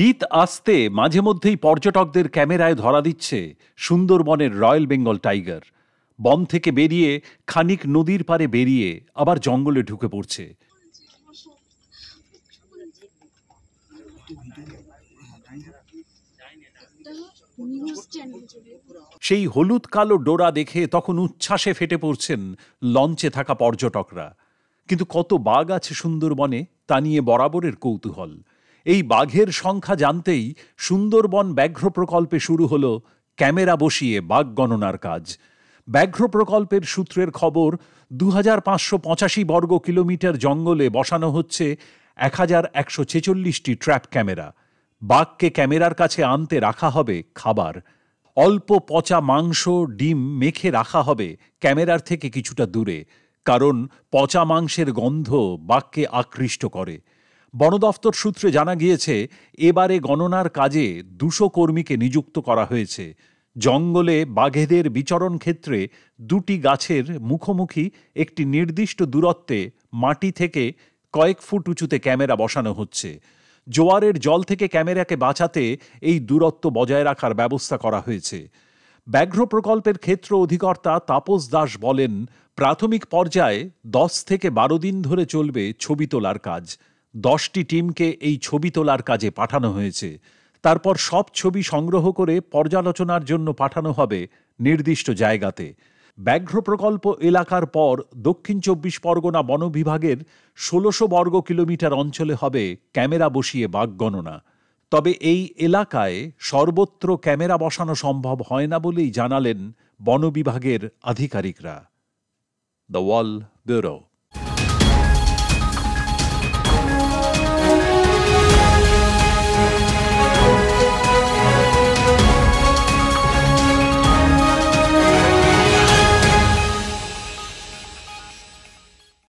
শীত আসতে মাঝে মধ্যেই পর্যটকদের ক্যামেরায় ধরা দিচ্ছে সুন্দরবনের রয়্যাল বেঙ্গল টাইগার বন থেকে বেরিয়ে খানিক নদীর পারে বেরিয়ে আবার জঙ্গলে ঢুকে পড়ছে সেই হলুদ কালো ডোরা দেখে তখন উচ্ছ্বাসে ফেটে পড়ছেন লঞ্চে থাকা পর্যটকরা কিন্তু কত বাঘ আছে সুন্দরবনে তা নিয়ে বরাবরের কৌতূহল এই বাঘের সংখ্যা জানতেই সুন্দরবন ব্যাঘ্র প্রকল্পে শুরু হল ক্যামেরা বসিয়ে বাঘ গণনার কাজ ব্যাঘ্র প্রকল্পের সূত্রের খবর দু বর্গ কিলোমিটার জঙ্গলে বসানো হচ্ছে এক হাজার একশো ছেচল্লিশটি ট্র্যাপ ক্যামেরা বাঘকে ক্যামেরার কাছে আনতে রাখা হবে খাবার অল্প পচা মাংস ডিম মেখে রাখা হবে ক্যামেরার থেকে কিছুটা দূরে কারণ পচা মাংসের গন্ধ বাঘকে আকৃষ্ট করে বন দফতর সূত্রে জানা গিয়েছে এবারে গণনার কাজে দুশো কর্মীকে নিযুক্ত করা হয়েছে জঙ্গলে বাঘেদের বিচরণ ক্ষেত্রে দুটি গাছের মুখোমুখি একটি নির্দিষ্ট দূরত্বে মাটি থেকে কয়েক ফুট উঁচুতে ক্যামেরা বসানো হচ্ছে জোয়ারের জল থেকে ক্যামেরাকে বাঁচাতে এই দূরত্ব বজায় রাখার ব্যবস্থা করা হয়েছে ব্যাঘ্র প্রকল্পের ক্ষেত্র অধিকর্তা তাপস দাস বলেন প্রাথমিক পর্যায়ে দশ থেকে বারো দিন ধরে চলবে ছবি তোলার কাজ দশটি টিমকে এই ছবি তোলার কাজে পাঠানো হয়েছে তারপর সব ছবি সংগ্রহ করে পর্যালোচনার জন্য পাঠানো হবে নির্দিষ্ট জায়গাতে ব্যাঘ্র প্রকল্প এলাকার পর দক্ষিণ চব্বিশ পরগনা বন বিভাগের ষোলোশো বর্গ কিলোমিটার অঞ্চলে হবে ক্যামেরা বসিয়ে বাঘ গণনা তবে এই এলাকায় সর্বত্র ক্যামেরা বসানো সম্ভব হয় না বলেই জানালেন বন বিভাগের আধিকারিকরা দ্য ওয়াল ব্যুরো